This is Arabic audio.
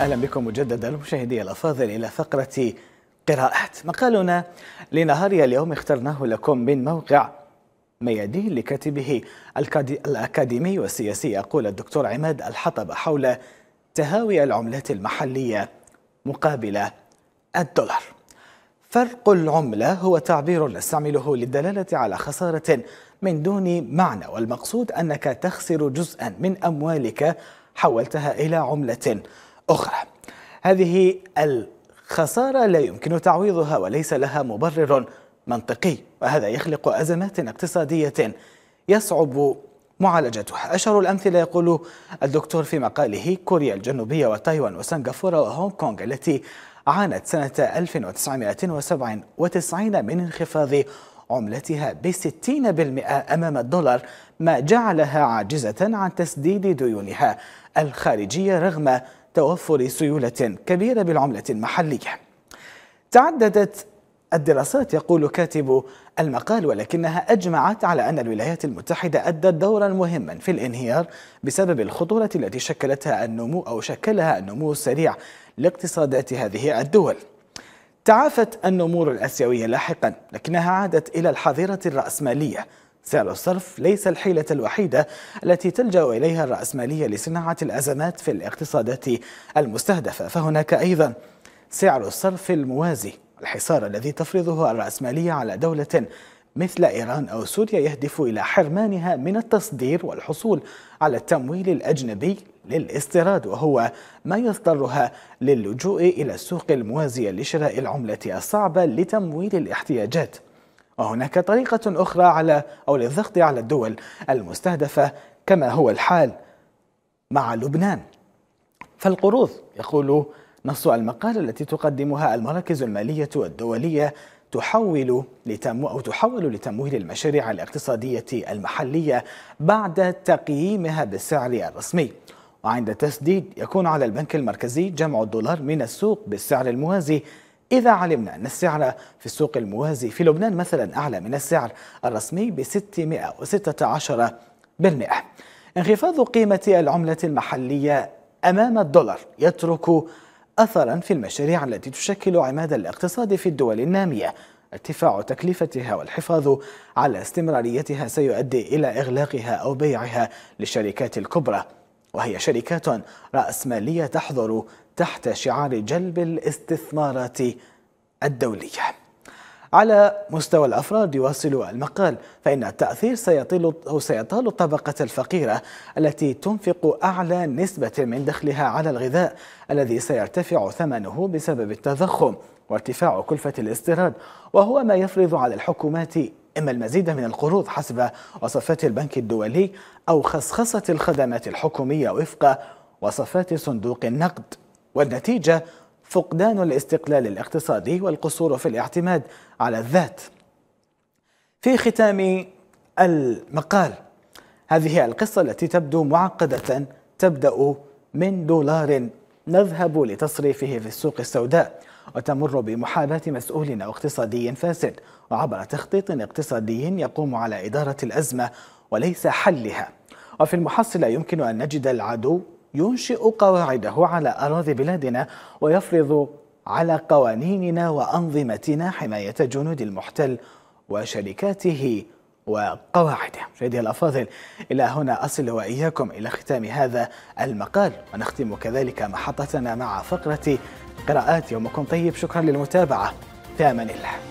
أهلا بكم مجددا مشاهدي الأفاضل إلى فقرة قراءات مقالنا لنهار اليوم اخترناه لكم من موقع ميادين لكاتبه الأكاديمي والسياسي يقول الدكتور عماد الحطب حول تهاوي العملات المحلية مقابل الدولار فرق العملة هو تعبير نستعمله للدلالة على خسارة من دون معنى والمقصود أنك تخسر جزءا من أموالك حولتها إلى عملة أخرى هذه الخسارة لا يمكن تعويضها وليس لها مبرر منطقي وهذا يخلق أزمات اقتصادية يصعب معالجتها أشهر الأمثلة يقول الدكتور في مقاله كوريا الجنوبية وتايوان وسنغافورة وهونغ كونغ التي عانت سنة 1997 من انخفاض عملتها ب 60% أمام الدولار ما جعلها عاجزة عن تسديد ديونها الخارجية رغم توفر سيولة كبيرة بالعملة المحلية تعددت الدراسات يقول كاتب المقال ولكنها أجمعت على أن الولايات المتحدة أدت دورا مهما في الانهيار بسبب الخطورة التي شكلتها النمو أو شكلها النمو السريع لاقتصادات هذه الدول تعافت النمور الآسيوية لاحقا لكنها عادت إلى الحظيرة الرأسمالية سعر الصرف ليس الحيلة الوحيدة التي تلجأ إليها الرأسمالية لصناعة الأزمات في الاقتصادات المستهدفة فهناك أيضا سعر الصرف الموازي الحصار الذي تفرضه الرأسمالية على دولة مثل إيران أو سوريا يهدف إلى حرمانها من التصدير والحصول على التمويل الأجنبي للاستيراد وهو ما يضطرها للجوء إلى السوق الموازية لشراء العملة الصعبة لتمويل الاحتياجات وهناك طريقة أخرى على أو للضغط على الدول المستهدفة كما هو الحال مع لبنان فالقروض يقول نص المقالة التي تقدمها المراكز المالية الدولية تحول لتمو أو تحول لتمويل المشاريع الاقتصادية المحلية بعد تقييمها بالسعر الرسمي وعند التسديد يكون على البنك المركزي جمع الدولار من السوق بالسعر الموازي إذا علمنا أن السعر في السوق الموازي في لبنان مثلا أعلى من السعر الرسمي ب 616 بالمئة انخفاض قيمة العملة المحلية أمام الدولار يترك أثرا في المشاريع التي تشكل عماد الاقتصاد في الدول النامية ارتفاع تكلفتها والحفاظ على استمراريتها سيؤدي إلى إغلاقها أو بيعها للشركات الكبرى وهي شركات رأسمالية تحظر تحت شعار جلب الاستثمارات الدولية على مستوى الأفراد يواصل المقال فإن التأثير سيطل أو سيطال الطبقة الفقيرة التي تنفق أعلى نسبة من دخلها على الغذاء الذي سيرتفع ثمنه بسبب التضخم وارتفاع كلفة الاستيراد وهو ما يفرض على الحكومات إما المزيد من القروض حسب وصفات البنك الدولي أو خصخصة الخدمات الحكومية وفق وصفات صندوق النقد والنتيجة فقدان الاستقلال الاقتصادي والقصور في الاعتماد على الذات في ختام المقال هذه القصة التي تبدو معقدة تبدأ من دولار نذهب لتصريفه في السوق السوداء وتمر بمحاباة مسؤول اقتصادي فاسد وعبر تخطيط اقتصادي يقوم على إدارة الأزمة وليس حلها وفي المحصلة يمكن أن نجد العدو ينشئ قواعده على أراضي بلادنا ويفرض على قوانيننا وأنظمتنا حماية جنود المحتل وشركاته وقواعده مشاهدي الأفاضل إلى هنا أصل وإياكم إلى ختام هذا المقال ونختم كذلك محطتنا مع فقرة قراءات يومكم طيب شكرا للمتابعة في أمان الله